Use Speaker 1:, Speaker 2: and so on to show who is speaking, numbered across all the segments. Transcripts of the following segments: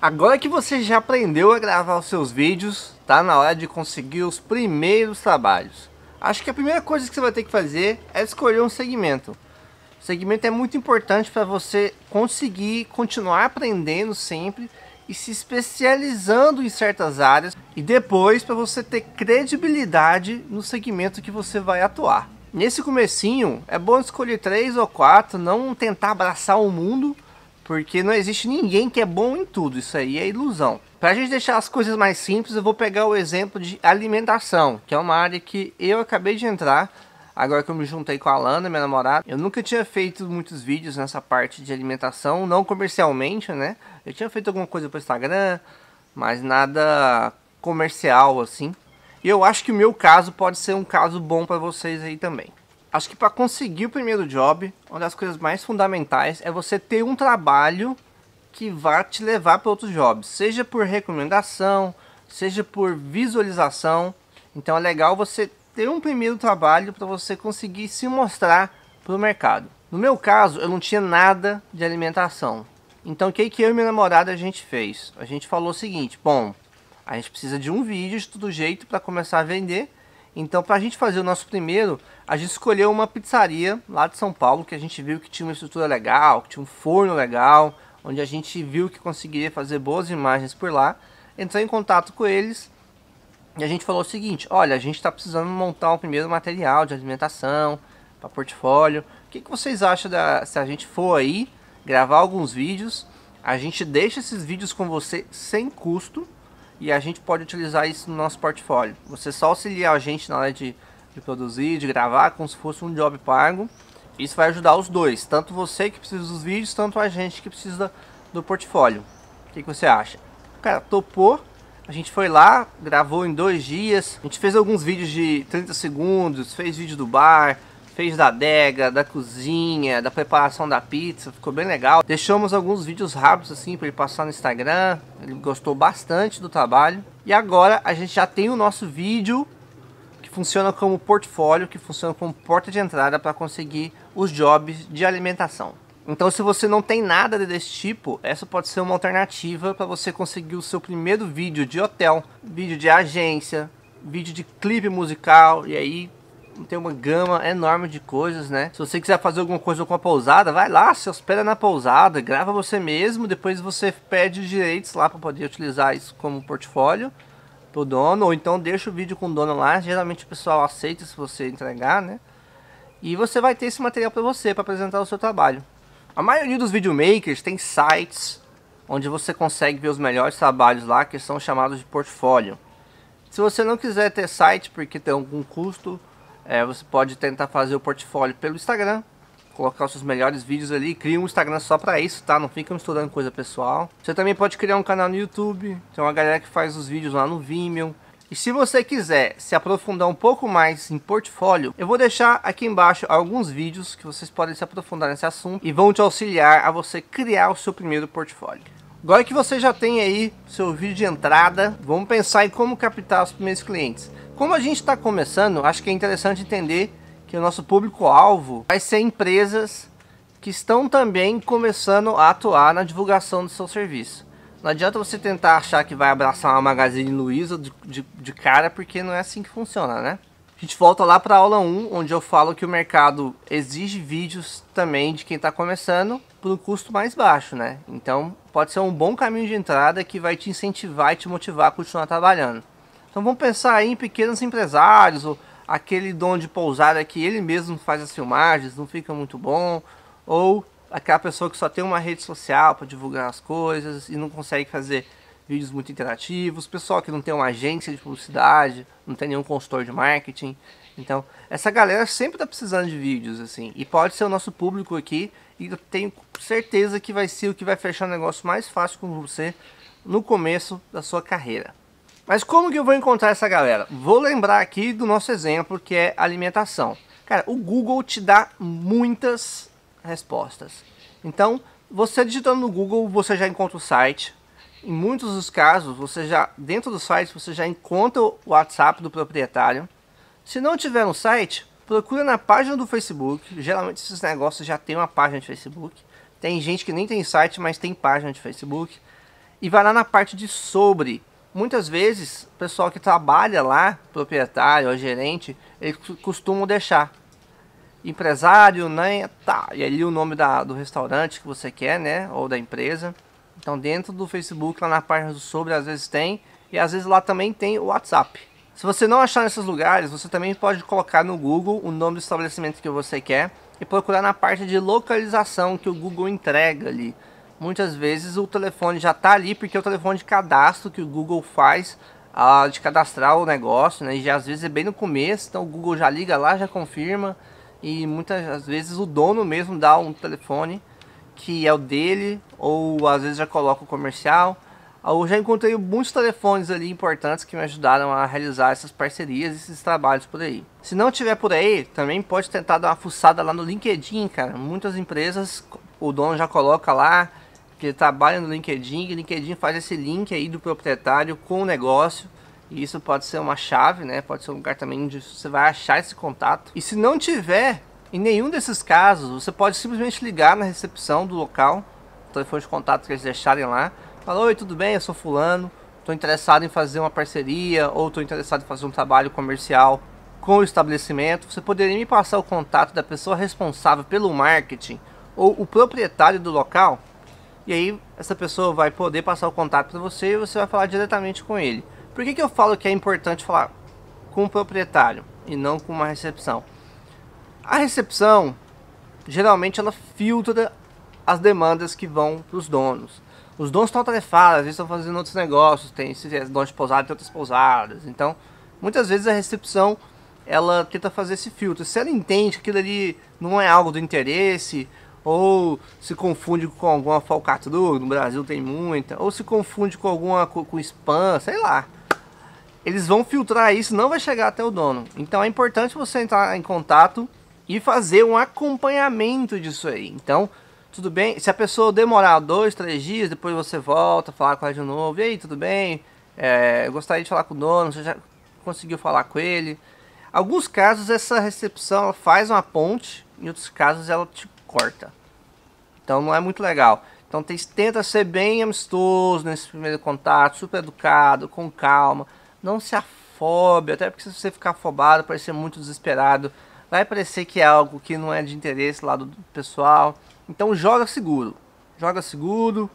Speaker 1: Agora que você já aprendeu a gravar os seus vídeos, tá na hora de conseguir os primeiros trabalhos. Acho que a primeira coisa que você vai ter que fazer é escolher um segmento. O segmento é muito importante para você conseguir continuar aprendendo sempre e se especializando em certas áreas e depois para você ter credibilidade no segmento que você vai atuar. Nesse comecinho, é bom escolher três ou quatro, não tentar abraçar o mundo, porque não existe ninguém que é bom em tudo, isso aí é ilusão. Para a gente deixar as coisas mais simples, eu vou pegar o exemplo de alimentação, que é uma área que eu acabei de entrar, agora que eu me juntei com a Alana, minha namorada. Eu nunca tinha feito muitos vídeos nessa parte de alimentação, não comercialmente, né? Eu tinha feito alguma coisa pro Instagram, mas nada comercial assim. E eu acho que o meu caso pode ser um caso bom para vocês aí também. Acho que para conseguir o primeiro job, uma das coisas mais fundamentais é você ter um trabalho que vá te levar para outros jobs, seja por recomendação, seja por visualização. Então é legal você ter um primeiro trabalho para você conseguir se mostrar para o mercado. No meu caso, eu não tinha nada de alimentação. Então o que, que eu e minha namorada a gente fez? A gente falou o seguinte, bom, a gente precisa de um vídeo de todo jeito para começar a vender então, para a gente fazer o nosso primeiro, a gente escolheu uma pizzaria lá de São Paulo, que a gente viu que tinha uma estrutura legal, que tinha um forno legal, onde a gente viu que conseguiria fazer boas imagens por lá. Entrou em contato com eles e a gente falou o seguinte: olha, a gente está precisando montar um primeiro material de alimentação para portfólio. O que, que vocês acham da, se a gente for aí gravar alguns vídeos? A gente deixa esses vídeos com você sem custo e a gente pode utilizar isso no nosso portfólio. Você só auxilia a gente na hora de, de produzir, de gravar, como se fosse um job pago. Isso vai ajudar os dois, tanto você que precisa dos vídeos, tanto a gente que precisa do portfólio. O que, que você acha? O cara topou, a gente foi lá, gravou em dois dias, a gente fez alguns vídeos de 30 segundos, fez vídeo do bar, fez da adega, da cozinha, da preparação da pizza, ficou bem legal. Deixamos alguns vídeos rápidos assim para ele passar no Instagram, ele gostou bastante do trabalho. E agora a gente já tem o nosso vídeo que funciona como portfólio, que funciona como porta de entrada para conseguir os jobs de alimentação. Então, se você não tem nada desse tipo, essa pode ser uma alternativa para você conseguir o seu primeiro vídeo de hotel, vídeo de agência, vídeo de clipe musical e aí tem uma gama enorme de coisas, né? Se você quiser fazer alguma coisa com a pousada, vai lá, se hospeda na pousada, grava você mesmo, depois você pede os direitos lá para poder utilizar isso como portfólio pro dono, ou então deixa o vídeo com o dono lá, geralmente o pessoal aceita se você entregar, né? E você vai ter esse material para você, para apresentar o seu trabalho. A maioria dos videomakers tem sites onde você consegue ver os melhores trabalhos lá, que são chamados de portfólio. Se você não quiser ter site porque tem algum custo, é, você pode tentar fazer o portfólio pelo Instagram, colocar os seus melhores vídeos ali, cria um Instagram só para isso, tá? Não fica misturando coisa pessoal. Você também pode criar um canal no YouTube, tem uma galera que faz os vídeos lá no Vimeo. E se você quiser se aprofundar um pouco mais em portfólio, eu vou deixar aqui embaixo alguns vídeos que vocês podem se aprofundar nesse assunto e vão te auxiliar a você criar o seu primeiro portfólio. Agora que você já tem aí seu vídeo de entrada, vamos pensar em como captar os primeiros clientes. Como a gente está começando, acho que é interessante entender que o nosso público-alvo vai ser empresas que estão também começando a atuar na divulgação do seu serviço. Não adianta você tentar achar que vai abraçar uma Magazine Luiza de, de, de cara, porque não é assim que funciona, né? A gente volta lá para a aula 1, onde eu falo que o mercado exige vídeos também de quem está começando por um custo mais baixo, né? Então pode ser um bom caminho de entrada que vai te incentivar e te motivar a continuar trabalhando. Então vamos pensar em pequenos empresários, ou aquele dono de pousada que ele mesmo faz as filmagens, não fica muito bom, ou aquela pessoa que só tem uma rede social para divulgar as coisas e não consegue fazer vídeos muito interativos, pessoal que não tem uma agência de publicidade, não tem nenhum consultor de marketing. Então, essa galera sempre está precisando de vídeos, assim, e pode ser o nosso público aqui, e eu tenho certeza que vai ser o que vai fechar o negócio mais fácil com você no começo da sua carreira. Mas como que eu vou encontrar essa galera? Vou lembrar aqui do nosso exemplo que é alimentação. Cara, o Google te dá muitas respostas. Então, você digitando no Google, você já encontra o site. Em muitos dos casos, você já dentro do site você já encontra o WhatsApp do proprietário. Se não tiver no site, procura na página do Facebook. Geralmente esses negócios já tem uma página de Facebook. Tem gente que nem tem site, mas tem página de Facebook. E vai lá na parte de sobre muitas vezes o pessoal que trabalha lá, proprietário ou gerente, eles costumam deixar empresário, né? Tá, e ali o nome da, do restaurante que você quer, né? Ou da empresa. Então dentro do Facebook, lá na página do sobre, às vezes tem. E às vezes lá também tem o WhatsApp. Se você não achar nesses lugares, você também pode colocar no Google o nome do estabelecimento que você quer e procurar na parte de localização que o Google entrega ali muitas vezes o telefone já está ali porque é o telefone de cadastro que o Google faz de cadastrar o negócio, né? E já, às vezes é bem no começo, então o Google já liga lá, já confirma e muitas vezes o dono mesmo dá um telefone que é o dele ou às vezes já coloca o comercial. Eu já encontrei muitos telefones ali importantes que me ajudaram a realizar essas parcerias e esses trabalhos por aí. Se não tiver por aí, também pode tentar dar uma fuçada lá no LinkedIn, cara. Muitas empresas, o dono já coloca lá que trabalha no LinkedIn, e o LinkedIn faz esse link aí do proprietário com o negócio. E isso pode ser uma chave, né? Pode ser um lugar também onde você vai achar esse contato. E se não tiver, em nenhum desses casos, você pode simplesmente ligar na recepção do local, o telefone de contato que eles deixarem lá. Fala, oi, tudo bem? Eu sou fulano, estou interessado em fazer uma parceria ou estou interessado em fazer um trabalho comercial com o estabelecimento. Você poderia me passar o contato da pessoa responsável pelo marketing ou o proprietário do local? E aí essa pessoa vai poder passar o contato para você e você vai falar diretamente com ele. Por que, que eu falo que é importante falar com o proprietário e não com uma recepção? A recepção, geralmente, ela filtra as demandas que vão para os donos. Os donos estão atarefados, às vezes estão fazendo outros negócios, tem se é dono de pousada, tem outras pousadas. Então, muitas vezes a recepção, ela tenta fazer esse filtro. Se ela entende que aquilo ali não é algo do interesse, ou se confunde com alguma falcatrua, no Brasil tem muita, ou se confunde com alguma com, spam, sei lá. Eles vão filtrar isso, não vai chegar até o dono. Então é importante você entrar em contato e fazer um acompanhamento disso aí. Então, tudo bem? Se a pessoa demorar dois, três dias, depois você volta, falar com ela de novo. E aí, tudo bem? É, gostaria de falar com o dono, você já conseguiu falar com ele? Alguns casos essa recepção faz uma ponte, em outros casos ela te corta. Então não é muito legal. Então tem, tenta ser bem amistoso nesse primeiro contato, super educado, com calma. Não se afobe, até porque se você ficar afobado, parecer muito desesperado, vai parecer que é algo que não é de interesse lá do pessoal. Então joga seguro. Joga seguro,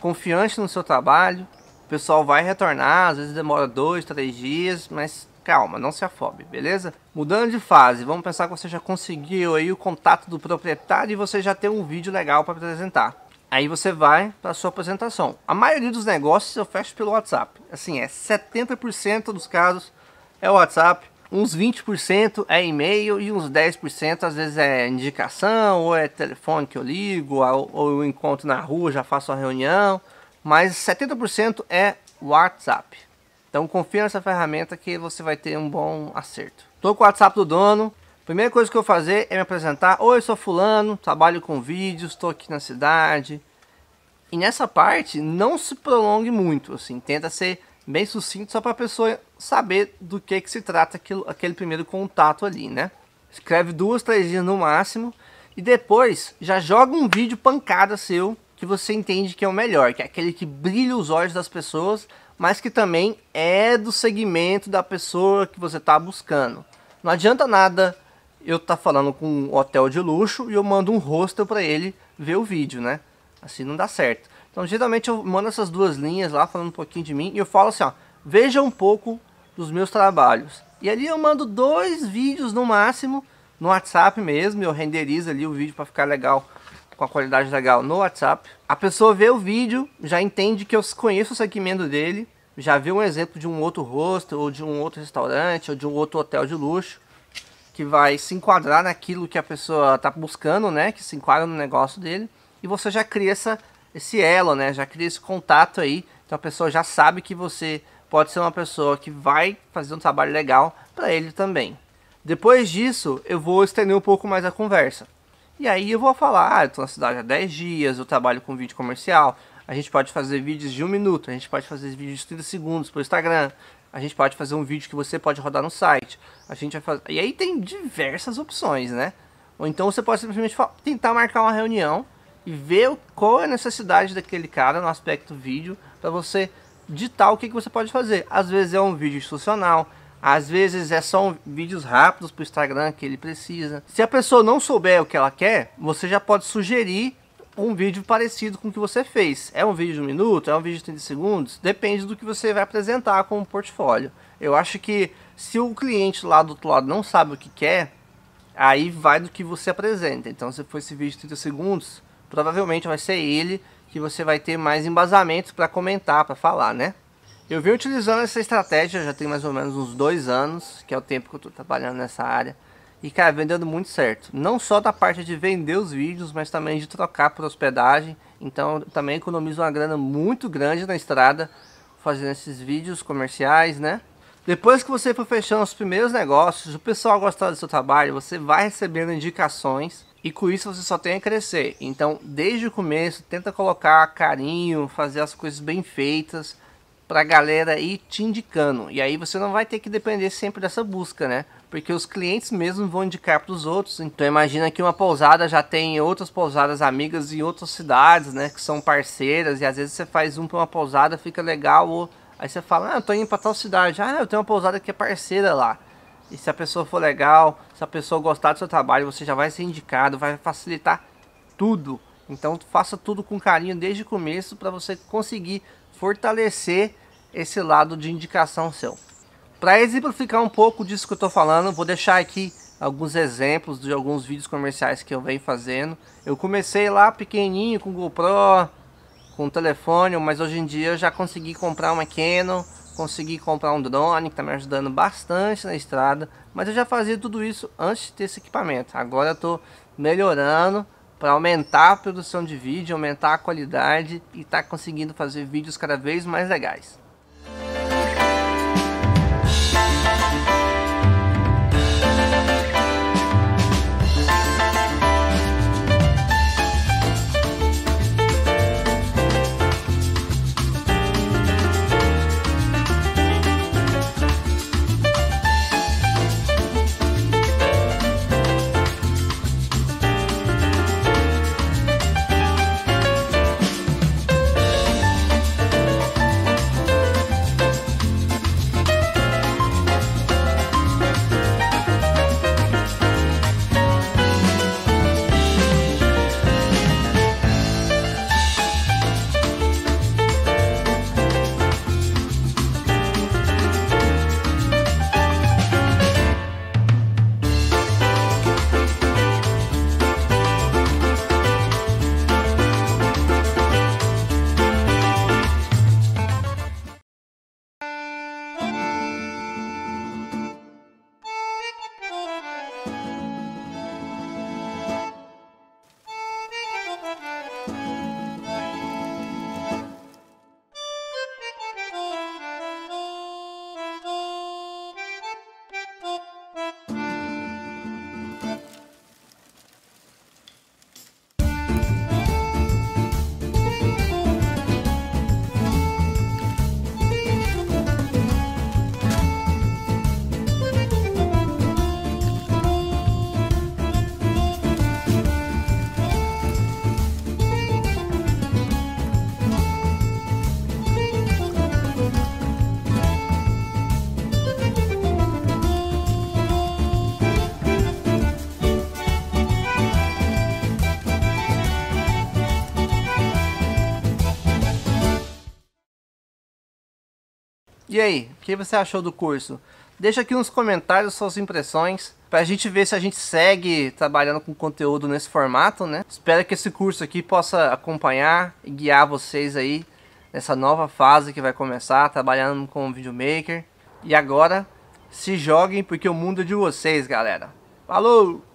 Speaker 1: confiante no seu trabalho. O pessoal vai retornar, às vezes demora dois, três dias, mas Calma, não se afobe, beleza? Mudando de fase, vamos pensar que você já conseguiu aí o contato do proprietário e você já tem um vídeo legal para apresentar. Aí você vai para sua apresentação. A maioria dos negócios eu fecho pelo WhatsApp. Assim, é 70% dos casos é o WhatsApp, uns 20% é e-mail e uns 10% às vezes é indicação, ou é telefone que eu ligo, ou, ou eu encontro na rua, já faço a reunião, mas 70% é WhatsApp. Então confia nessa ferramenta que você vai ter um bom acerto. Tô com o WhatsApp do dono. Primeira coisa que eu vou fazer é me apresentar. Oi, eu sou fulano, trabalho com vídeos, estou aqui na cidade. E nessa parte, não se prolongue muito, assim, tenta ser bem sucinto só para a pessoa saber do que que se trata aquilo, aquele primeiro contato ali, né? Escreve duas, três linhas no máximo e depois já joga um vídeo pancada seu que você entende que é o melhor, que é aquele que brilha os olhos das pessoas, mas que também é do segmento da pessoa que você está buscando. Não adianta nada eu tá falando com um hotel de luxo e eu mando um hostel para ele ver o vídeo, né? Assim não dá certo. Então geralmente eu mando essas duas linhas lá falando um pouquinho de mim e eu falo assim, ó, veja um pouco dos meus trabalhos. E ali eu mando dois vídeos no máximo no WhatsApp mesmo, eu renderizo ali o vídeo para ficar legal com a qualidade legal no WhatsApp. A pessoa vê o vídeo, já entende que eu conheço o segmento dele, já viu um exemplo de um outro rosto, ou de um outro restaurante, ou de um outro hotel de luxo, que vai se enquadrar naquilo que a pessoa está buscando, né? Que se enquadra no negócio dele. E você já cria essa, esse elo, né? Já cria esse contato aí. Então a pessoa já sabe que você pode ser uma pessoa que vai fazer um trabalho legal para ele também. Depois disso, eu vou estender um pouco mais a conversa. E aí eu vou falar, ah, eu tô na cidade há 10 dias, eu trabalho com vídeo comercial, a gente pode fazer vídeos de um minuto, a gente pode fazer vídeos de 30 segundos pro Instagram, a gente pode fazer um vídeo que você pode rodar no site, a gente vai fazer... E aí tem diversas opções, né? Ou então você pode simplesmente tentar marcar uma reunião e ver qual é a necessidade daquele cara no aspecto vídeo para você ditar o que, que você pode fazer. Às vezes é um vídeo institucional, às vezes é só um, vídeos rápidos para o Instagram que ele precisa. Se a pessoa não souber o que ela quer, você já pode sugerir um vídeo parecido com o que você fez. É um vídeo de um minuto? É um vídeo de 30 segundos? Depende do que você vai apresentar como portfólio. Eu acho que se o cliente lá do outro lado não sabe o que quer, aí vai do que você apresenta. Então se for esse vídeo de 30 segundos, provavelmente vai ser ele que você vai ter mais embasamento para comentar, para falar, né? Eu venho utilizando essa estratégia já tem mais ou menos uns dois anos, que é o tempo que eu estou trabalhando nessa área. E cara, vem dando muito certo. Não só da parte de vender os vídeos, mas também de trocar por hospedagem. Então também economizo uma grana muito grande na estrada fazendo esses vídeos comerciais, né? Depois que você for fechando os primeiros negócios, o pessoal gostar do seu trabalho, você vai recebendo indicações e com isso você só tem a crescer. Então, desde o começo, tenta colocar carinho, fazer as coisas bem feitas para a galera ir te indicando. E aí você não vai ter que depender sempre dessa busca, né? Porque os clientes mesmo vão indicar para os outros. Então imagina que uma pousada já tem outras pousadas amigas em outras cidades, né? Que são parceiras. E às vezes você faz um para uma pousada, fica legal. Ou... Aí você fala, ah, eu tô indo para tal cidade. Ah, eu tenho uma pousada que é parceira lá. E se a pessoa for legal, se a pessoa gostar do seu trabalho, você já vai ser indicado, vai facilitar tudo. Então faça tudo com carinho desde o começo para você conseguir fortalecer esse lado de indicação seu. Para exemplificar um pouco disso que eu estou falando, vou deixar aqui alguns exemplos de alguns vídeos comerciais que eu venho fazendo. Eu comecei lá pequenininho com GoPro, com telefone, mas hoje em dia eu já consegui comprar uma Canon, consegui comprar um drone que está me ajudando bastante na estrada. Mas eu já fazia tudo isso antes de ter esse equipamento. Agora eu estou melhorando para aumentar a produção de vídeo, aumentar a qualidade e estar tá conseguindo fazer vídeos cada vez mais legais. E aí, o que você achou do curso? Deixa aqui nos comentários suas impressões pra gente ver se a gente segue trabalhando com conteúdo nesse formato, né? Espero que esse curso aqui possa acompanhar e guiar vocês aí nessa nova fase que vai começar, trabalhando com videomaker. E agora, se joguem porque o mundo é de vocês, galera. Falou!